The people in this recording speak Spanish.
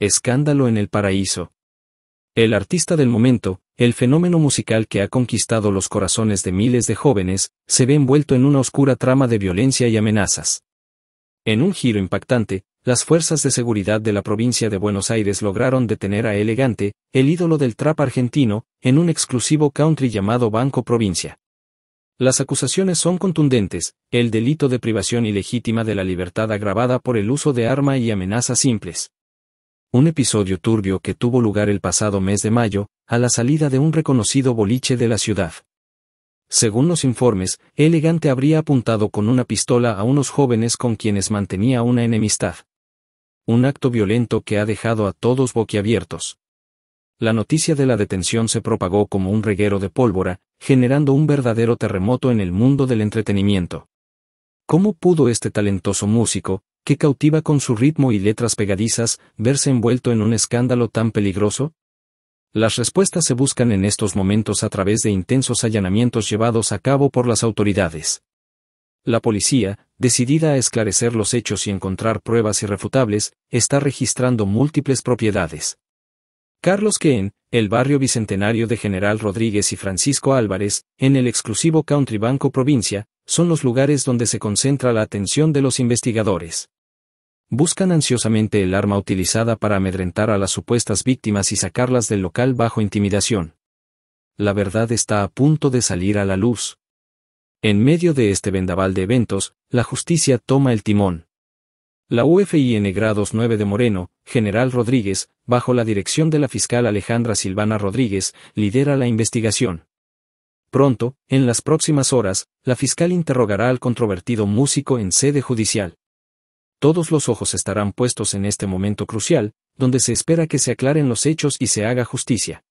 Escándalo en el Paraíso. El artista del momento, el fenómeno musical que ha conquistado los corazones de miles de jóvenes, se ve envuelto en una oscura trama de violencia y amenazas. En un giro impactante, las fuerzas de seguridad de la provincia de Buenos Aires lograron detener a Elegante, el ídolo del trap argentino, en un exclusivo country llamado Banco Provincia. Las acusaciones son contundentes, el delito de privación ilegítima de la libertad agravada por el uso de arma y amenazas simples un episodio turbio que tuvo lugar el pasado mes de mayo, a la salida de un reconocido boliche de la ciudad. Según los informes, Elegante habría apuntado con una pistola a unos jóvenes con quienes mantenía una enemistad. Un acto violento que ha dejado a todos boquiabiertos. La noticia de la detención se propagó como un reguero de pólvora, generando un verdadero terremoto en el mundo del entretenimiento. ¿Cómo pudo este talentoso músico, que cautiva con su ritmo y letras pegadizas, verse envuelto en un escándalo tan peligroso? Las respuestas se buscan en estos momentos a través de intensos allanamientos llevados a cabo por las autoridades. La policía, decidida a esclarecer los hechos y encontrar pruebas irrefutables, está registrando múltiples propiedades. Carlos Keen, el barrio bicentenario de General Rodríguez y Francisco Álvarez, en el exclusivo Country Banco Provincia, son los lugares donde se concentra la atención de los investigadores. Buscan ansiosamente el arma utilizada para amedrentar a las supuestas víctimas y sacarlas del local bajo intimidación. La verdad está a punto de salir a la luz. En medio de este vendaval de eventos, la justicia toma el timón. La UFIN Grados 9 de Moreno, General Rodríguez, bajo la dirección de la fiscal Alejandra Silvana Rodríguez, lidera la investigación. Pronto, en las próximas horas, la fiscal interrogará al controvertido músico en sede judicial todos los ojos estarán puestos en este momento crucial, donde se espera que se aclaren los hechos y se haga justicia.